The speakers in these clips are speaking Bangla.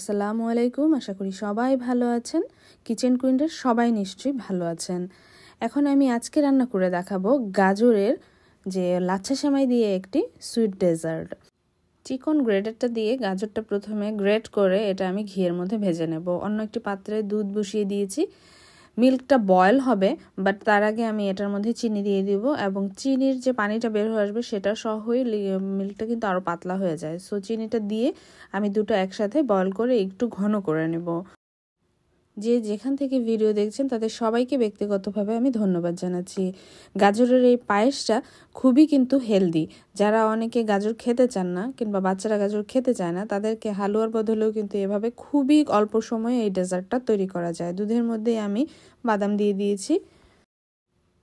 আসসালামু আলাইকুম আশা করি সবাই ভালো আছেন কিচেন কুইন্ডের সবাই নিশ্চয়ই ভালো আছেন এখন আমি আজকে রান্না করে দেখাবো গাজরের যে লাচ্ছা সেমাই দিয়ে একটি সুইট ডেজার্ট চিকন গ্রেটারটা দিয়ে গাজরটা প্রথমে গ্রেট করে এটা আমি ঘিয়ের মধ্যে ভেজে নেব অন্য একটি পাত্রে দুধ বসিয়ে দিয়েছি মিল্কটা বয়েল হবে বাট তার আগে আমি এটার মধ্যে চিনি দিয়ে দিব এবং চিনির যে পানিটা বের হয়ে আসবে সেটা হয়ে মিল্কটা কিন্তু আরও পাতলা হয়ে যায় সো চিনিটা দিয়ে আমি দুটো একসাথে বয়েল করে একটু ঘন করে নেব যে যেখান থেকে ভিডিও দেখছেন তাদের সবাইকে ব্যক্তিগতভাবে আমি ধন্যবাদ জানাচ্ছি গাজরের এই পায়েসটা খুবই কিন্তু হেলদি যারা অনেকে গাজর খেতে চান না কিংবা বাচ্চারা গাজর খেতে চায় না তাদেরকে হালুয়ার বদলেও কিন্তু এভাবে খুবই অল্প সময়ে এই ডেজার্টটা তৈরি করা যায় দুধের মধ্যে আমি বাদাম দিয়ে দিয়েছি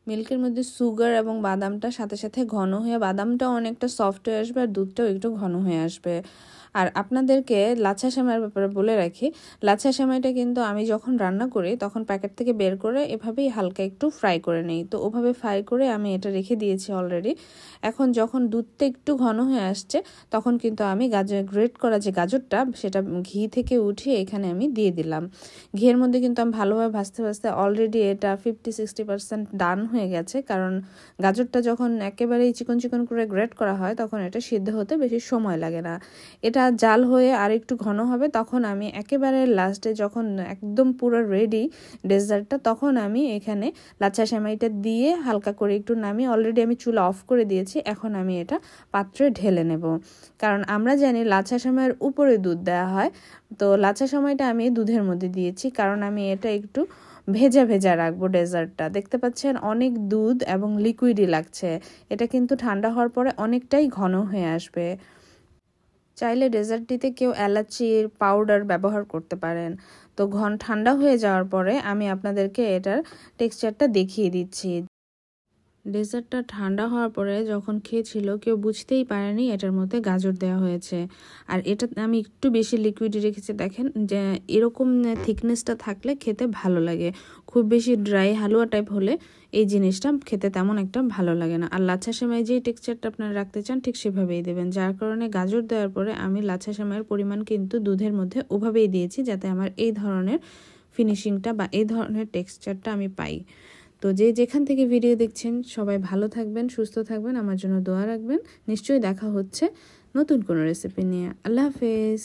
মিল্কের মধ্যে সুগার এবং বাদামটা সাথে সাথে ঘন হয়ে বাদামটা অনেকটা সফট হয়ে আসবে আর দুধটাও একটু ঘন হয়ে আসবে আর আপনাদেরকে লাচ্ছা সেমাইয়ের ব্যাপারে বলে রাখি লাচ্ছা সেমাইটা কিন্তু আমি যখন রান্না করি তখন প্যাকেট থেকে বের করে এভাবেই হালকা একটু ফ্রাই করে নিই তো ওভাবে ফ্রাই করে আমি এটা রেখে দিয়েছি অলরেডি এখন যখন দুধটা একটু ঘন হয়ে আসছে তখন কিন্তু আমি গাজর গ্রেট করা যে গাজরটা সেটা ঘি থেকে উঠিয়ে এখানে আমি দিয়ে দিলাম ঘিয়ের মধ্যে কিন্তু আমি ভালোভাবে ভাজতে ভাজতে অলরেডি এটা ফিফটি সিক্সটি পার্সেন্ট ডান হয়ে হয়ে গেছে কারণ গাজরটা যখন একেবারেই চিকন চিকন করে গ্রেট করা হয় তখন এটা সিদ্ধ হতে বেশি সময় লাগে না এটা জাল হয়ে আর একটু ঘন হবে তখন আমি একেবারে লাস্টে যখন একদম পুরো রেডি ডেজার্টটা তখন আমি এখানে লাচ্ছা সেমাইটা দিয়ে হালকা করে একটু নামিয়ে অলরেডি আমি চুলা অফ করে দিয়েছি এখন আমি এটা পাত্রে ঢেলে নেব কারণ আমরা জানি লাচ্ছা সেমাইয়ের উপরে দুধ দেওয়া হয় তো লাচ্ছা সময়টা আমি দুধের মধ্যে দিয়েছি কারণ আমি এটা একটু ভেজা ভেজা রাখবো ডেজার্টটা দেখতে পাচ্ছেন অনেক দুধ এবং লিকুইডই লাগছে এটা কিন্তু ঠান্ডা হওয়ার পরে অনেকটাই ঘন হয়ে আসবে চাইলে ডেজার্টটিতে কেউ এলাচির পাউডার ব্যবহার করতে পারেন তো ঘন ঠান্ডা হয়ে যাওয়ার পরে আমি আপনাদেরকে এটার টেক্সচারটা দেখিয়ে দিচ্ছি ডেজার্টটা ঠান্ডা হওয়ার পরে যখন খেয়েছিল কেউ বুঝতেই পারেনি এটার মধ্যে গাজর দেওয়া হয়েছে আর এটা আমি একটু বেশি লিকুইড রেখেছি দেখেন যে এরকম থিকনেসটা থাকলে খেতে ভালো লাগে খুব বেশি ড্রাই হালুয়া টাইপ হলে এই জিনিসটা খেতে তেমন একটা ভালো লাগে না আর লাচ্ছা সেমাই যেই টেক্সচারটা আপনারা রাখতে চান ঠিক সেভাবেই দেবেন যার কারণে গাজর দেওয়ার পরে আমি লাচ্ছা সেমাইয়ের পরিমাণ কিন্তু দুধের মধ্যে ওভাবেই দিয়েছি যাতে আমার এই ধরনের ফিনিশিংটা বা এই ধরনের টেক্সচারটা আমি পাই তো যে যেখান থেকে ভিডিও দেখছেন সবাই ভালো থাকবেন সুস্থ থাকবেন আমার জন্য দোয়া রাখবেন নিশ্চয়ই দেখা হচ্ছে নতুন কোনো রেসিপি নিয়ে আল্লাহ হাফেজ